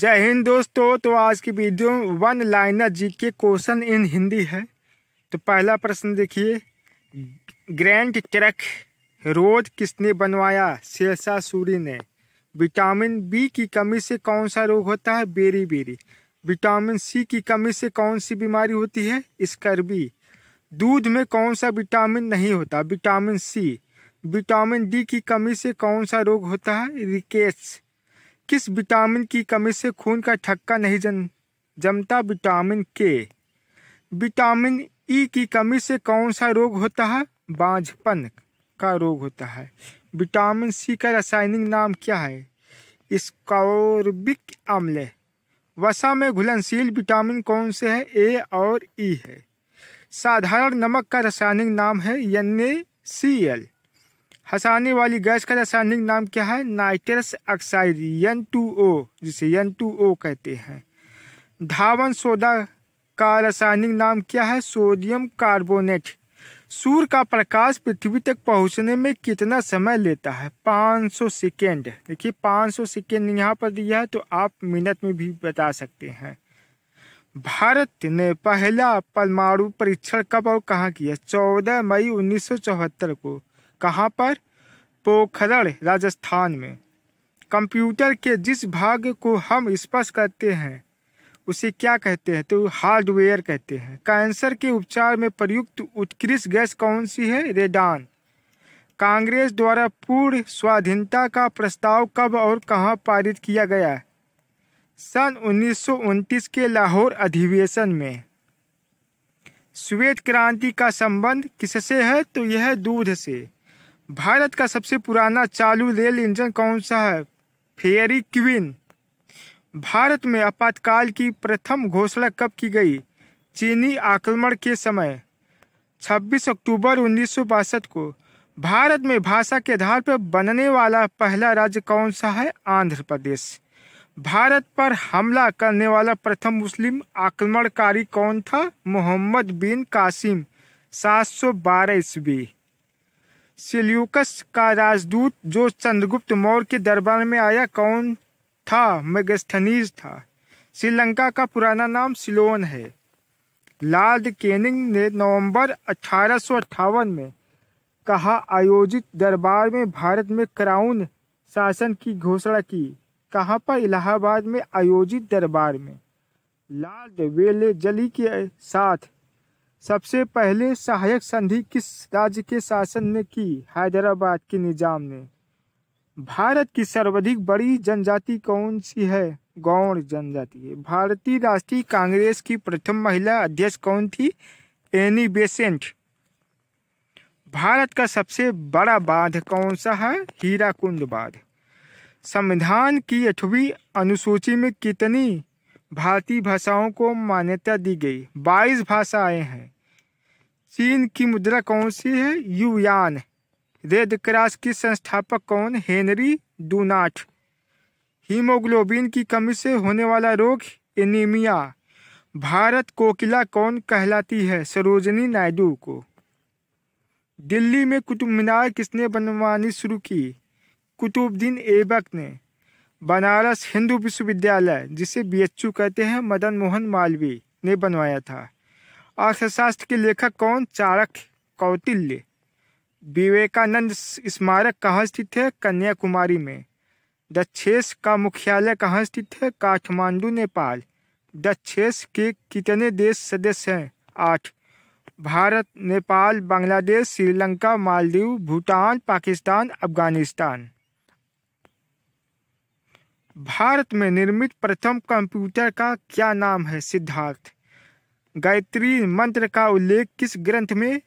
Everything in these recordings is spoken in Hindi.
जय हिंद दोस्तों तो आज की वीडियो वन लाइनर जी के क्वेश्चन इन हिंदी है तो पहला प्रश्न देखिए ग्रैंड ट्रक रोड किसने बनवाया शेरशाह सूरी ने विटामिन बी की कमी से कौन सा रोग होता है बेरी बेरी विटामिन सी की कमी से कौन सी बीमारी होती है स्कर्बी दूध में कौन सा विटामिन नहीं होता विटामिन सी विटामिन डी की कमी से कौन सा रोग होता है रिकेट्स किस विटामिन की कमी से खून का ठक्का नहीं जम जमता विटामिन के विटामिन ई की कमी से कौन सा रोग होता है बांझपन का रोग होता है विटामिन सी का रासायनिक नाम क्या है स्कॉर्बिक अम्ल वसा में घुलनशील विटामिन कौन से है ए और ई e है साधारण नमक का रासायनिक नाम है एन ए सी एल हंसाने वाली गैस का रासायनिक नाम क्या है nitrous oxide N two O जिसे एन टू ओ कहते हैं धावन सोडा का रासायनिक नाम क्या है सोडियम कार्बोनेट सूर्य का प्रकाश पृथ्वी तक पहुंचने में कितना समय लेता है 500 सेकेंड देखिए सौ सेकेंड यहाँ पर दिया है तो आप मिनट में भी बता सकते हैं भारत ने पहला परमाणु परीक्षण कब और कहाँ किया 14 मई 1974 को कहाँ पर पोखरण राजस्थान में कंप्यूटर के जिस भाग को हम स्पर्श करते हैं उसे क्या कहते हैं तो हार्डवेयर कहते हैं कैंसर के उपचार में प्रयुक्त उत्कृष्ट गैस कौन सी है रेडान कांग्रेस द्वारा पूर्ण स्वाधीनता का प्रस्ताव कब और कहां पारित किया गया सन उन्नीस के लाहौर अधिवेशन में श्वेत क्रांति का संबंध किससे है तो यह दूध से भारत का सबसे पुराना चालू रेल इंजन कौन सा है फेयरी क्वीन भारत में आपातकाल की प्रथम घोषणा कब की गई चीनी आक्रमण के समय 26 अक्टूबर उन्नीस को भारत में भाषा के आधार पर बनने वाला पहला राज्य कौन सा है आंध्र प्रदेश भारत पर हमला करने वाला प्रथम मुस्लिम आक्रमणकारी कौन था मोहम्मद बिन कासिम 712 सौ ईस्वी सेल्यूकस का राजदूत जो चंद्रगुप्त मौर्य के दरबार में आया कौन था मेगस्थनीज था श्रीलंका का पुराना नाम सिलोन है लॉर्ड केनिंग ने नवंबर अठारह में कहा आयोजित दरबार में भारत में क्राउन शासन की घोषणा की कहाँ पर इलाहाबाद में आयोजित दरबार में लॉर्ड वेले जली के साथ सबसे पहले सहायक संधि किस राज्य के शासन ने की हैदराबाद के निजाम ने भारत की सर्वाधिक बड़ी जनजाति कौन सी है गौण जनजाति है भारतीय राष्ट्रीय कांग्रेस की प्रथम महिला अध्यक्ष कौन थी एनी बेसेंट भारत का सबसे बड़ा बांध कौन सा है हीराकुंड बांध संविधान की अठवीं अनुसूची में कितनी भारतीय भाषाओं को मान्यता दी गई बाईस भाषाएं हैं चीन की मुद्रा कौन सी है यूयान रेड क्रॉस की संस्थापक कौन हेनरी डूनाट हीमोग्लोबिन की कमी से होने वाला रोग एनीमिया भारत कोकिला कौन कहलाती है सरोजनी नायडू को दिल्ली में कुतुब मीनार किसने बनवानी शुरू की कुतुबुद्दीन ऐबक ने बनारस हिंदू विश्वविद्यालय जिसे बीएचयू कहते हैं मदन मोहन मालवीय ने बनवाया था अर्थशास्त्र के लेखक कौन चाणक्य कौटिल्य विवेकानंद स्मारक कहाँ स्थित है कन्याकुमारी में दक्षेश का मुख्यालय कहाँ स्थित है काठमांडू नेपाल दक्षेश के कितने देश सदस्य हैं आठ भारत नेपाल बांग्लादेश श्रीलंका मालदीव भूटान पाकिस्तान अफगानिस्तान भारत में निर्मित प्रथम कंप्यूटर का क्या नाम है सिद्धार्थ गायत्री मंत्र का उल्लेख किस ग्रंथ में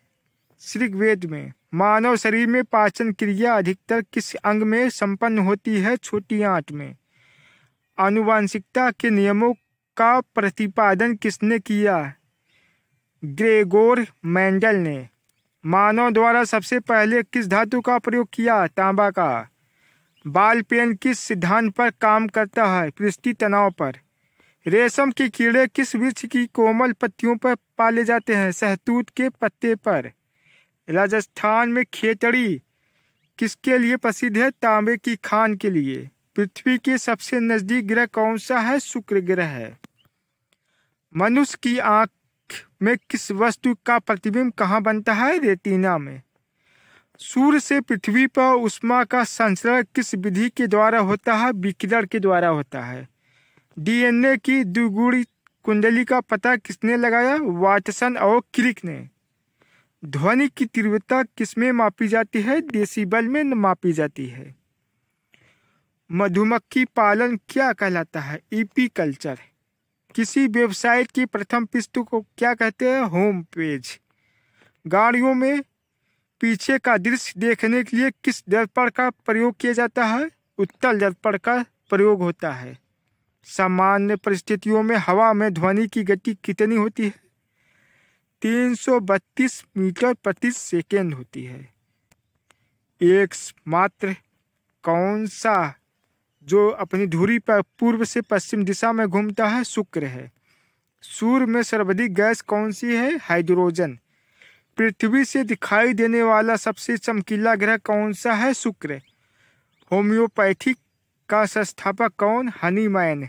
ऋग्वेद में मानव शरीर में पाचन क्रिया अधिकतर किस अंग में संपन्न होती है छोटी आंत में आनुवांशिकता के नियमों का प्रतिपादन किसने किया ग्रेगोर मैंडल ने मानव द्वारा सबसे पहले किस धातु का प्रयोग किया तांबा का बाल पेन किस सिद्धांत पर काम करता है पृष्ठी तनाव पर रेशम के कीड़े किस वृक्ष की कोमल पत्तियों पर पाले जाते हैं सहतूत के पत्ते पर राजस्थान में खेतड़ी किसके लिए प्रसिद्ध है तांबे की खान के लिए पृथ्वी के सबसे नज़दीक ग्रह कौन सा है शुक्र ग्रह है मनुष्य की आंख में किस वस्तु का प्रतिबिंब कहाँ बनता है रेटिना में सूर्य से पृथ्वी पर उष्मा का संचरण किस विधि के द्वारा होता है विकिरण के द्वारा होता है डीएनए की दुगुड़ी कुंडली का पता किसने लगाया वाटसन और क्रिक ने ध्वनि की तीव्रता किसमें मापी जाती है डेसिबल में मापी जाती है मधुमक्खी पालन क्या कहलाता है ईपी कल्चर किसी वेबसाइट की प्रथम पिस्तु को क्या कहते हैं होम पेज गाड़ियों में पीछे का दृश्य देखने के लिए किस दर्पण का प्रयोग किया जाता है उत्तल दर्पण का प्रयोग होता है सामान्य परिस्थितियों में हवा में ध्वनि की गति कितनी होती है 332 मीटर प्रति सेकेंड होती है एक मात्र कौन सा जो अपनी धुरी पर पूर्व से पश्चिम दिशा में घूमता है शुक्र है सूर्य में सर्वाधिक गैस कौन सी है हाइड्रोजन पृथ्वी से दिखाई देने वाला सबसे चमकीला ग्रह कौन सा है शुक्र होम्योपैथिक का संस्थापक कौन हनीमैन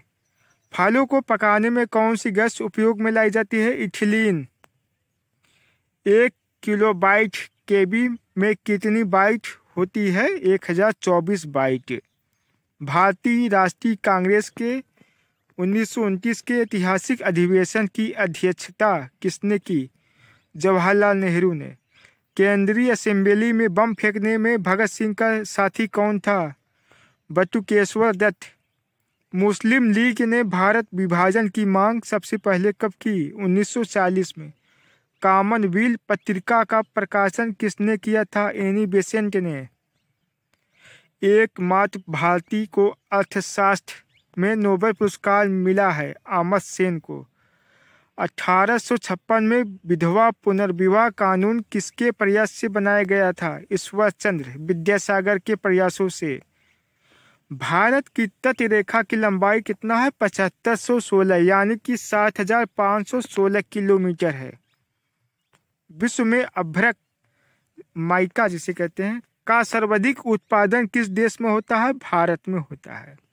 फलों को पकाने में कौन सी गैस उपयोग में लाई जाती है इथिलीन एक किलो बाइट के बी में कितनी बाइट होती है एक हजार चौबीस बाइट भारतीय राष्ट्रीय कांग्रेस के उन्नीस के ऐतिहासिक अधिवेशन की अध्यक्षता किसने की जवाहरलाल नेहरू ने केंद्रीय असेंबली में बम फेंकने में भगत सिंह का साथी कौन था बटुकेश्वर दत्त मुस्लिम लीग ने भारत विभाजन की मांग सबसे पहले कब की 1940 में कॉमनवेल्थ पत्रिका का प्रकाशन किसने किया था एनी बेसेंट ने एकमात्र भारती को अर्थशास्त्र में नोबेल पुरस्कार मिला है आमद सेन को 1856 में विधवा पुनर्विवाह कानून किसके प्रयास से बनाया गया था ईश्वर चंद्र विद्यासागर के प्रयासों से भारत की तट रेखा की लंबाई कितना है पचहत्तर सौ सोलह यानी कि सात हजार पाँच सौ सोलह किलोमीटर है विश्व में अभ्रक माइका जिसे कहते हैं का सर्वाधिक उत्पादन किस देश में होता है भारत में होता है